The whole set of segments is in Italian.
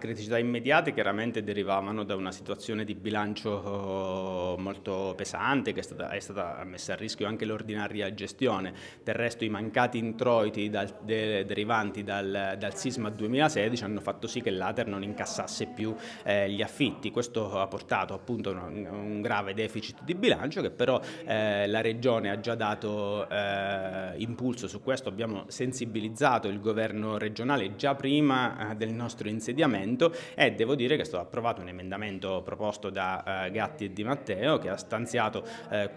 criticità immediate chiaramente derivavano da una situazione di bilancio oh, molto pesante che è stata, è stata messa a rischio anche l'ordinaria gestione. Del resto i mancati introiti dal, de, derivanti dal, dal, sisma 2016 hanno fatto sì che l'Ater non incassasse più eh, gli affitti. Questo ha portato appunto a un, un, grave deficit di bilancio che però eh, la Regione ha già dato eh, impulso su questo. Abbiamo sensibilizzato il governo regionale già prima eh, del nostro insediamento Parlamento e devo dire che è stato approvato un emendamento proposto da eh, Gatti e Di Matteo che ha stanziato eh,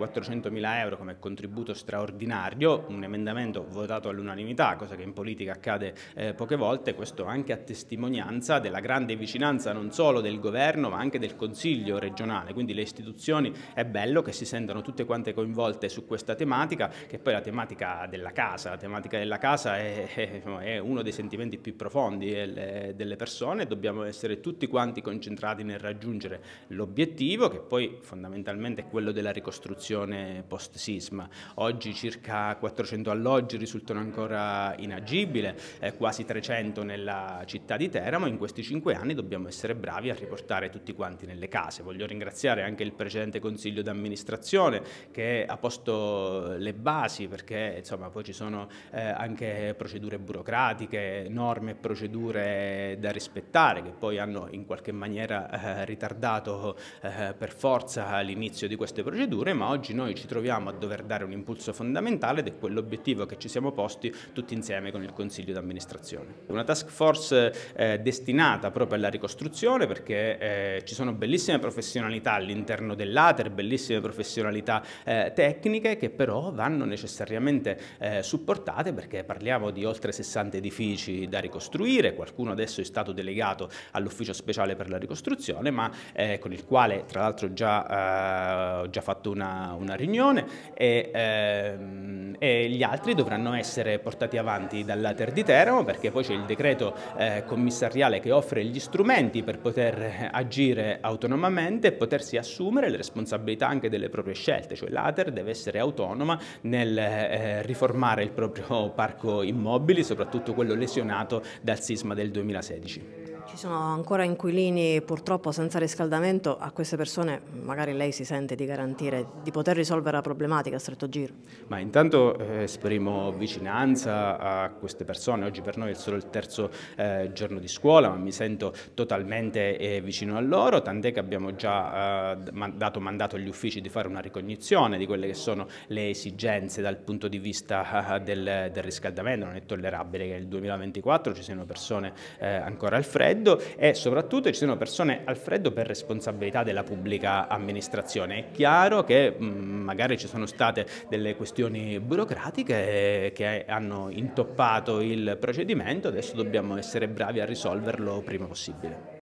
mila euro come contributo straordinario, un emendamento votato all'unanimità, cosa che in politica accade eh, poche volte, questo anche a testimonianza della grande vicinanza non solo del governo ma anche del Consiglio regionale, quindi le istituzioni è bello che si sentano tutte quante coinvolte su questa tematica, che poi la tematica della casa, la tematica della casa è, è, è uno dei sentimenti più profondi eh, delle, persone. Dobbiamo dobbiamo essere tutti quanti concentrati nel raggiungere l'obiettivo che poi fondamentalmente è quello della ricostruzione post sisma. Oggi circa 400 alloggi risultano ancora inagibili, eh, quasi 300 nella città di Teramo, in questi 5 anni dobbiamo essere bravi a riportare tutti quanti nelle case. Voglio ringraziare anche il precedente consiglio d'amministrazione che ha posto le basi perché insomma poi ci sono eh, anche procedure burocratiche, norme e procedure da rispettare particolare che poi hanno in qualche maniera eh, ritardato eh, per forza l'inizio di queste procedure, ma oggi noi ci troviamo a dover dare un impulso fondamentale ed è quell'obiettivo che ci siamo posti tutti insieme con il Consiglio d'amministrazione. Una task force eh, destinata proprio alla ricostruzione perché eh, ci sono bellissime professionalità all'interno dell'Ater, bellissime professionalità eh, tecniche che però vanno necessariamente eh, supportate perché parliamo di oltre 60 edifici da ricostruire, qualcuno adesso è stato delegato affidato all'ufficio speciale per la ricostruzione, ma eh, con il quale tra l'altro già, eh, ho già fatto una, una riunione e, ehm, e, gli altri dovranno essere portati avanti dall'Ater di Teramo perché poi c'è il decreto eh, commissariale che offre gli strumenti per poter eh, agire autonomamente e potersi assumere le responsabilità anche delle proprie scelte, cioè l'Ater deve essere autonoma nel eh, riformare il proprio parco immobili, soprattutto quello lesionato dal sisma del 2016. Ci sono ancora inquilini purtroppo senza riscaldamento, a queste persone magari lei si sente di garantire di poter risolvere la problematica a stretto giro? Ma intanto eh, esprimo vicinanza a queste persone, oggi per noi è solo il terzo eh, giorno di scuola, ma mi sento totalmente eh, vicino a loro, tant'è che abbiamo già eh, dato mandato agli uffici di fare una ricognizione di quelle che sono le esigenze dal punto di vista eh, del, del riscaldamento, non è tollerabile che nel 2024 ci siano persone eh, ancora al freddo, freddo e soprattutto ci sono persone al freddo per responsabilità della pubblica amministrazione. È chiaro che mm, magari ci sono state delle questioni burocratiche che hanno intoppato il procedimento, adesso dobbiamo essere bravi a risolverlo prima possibile.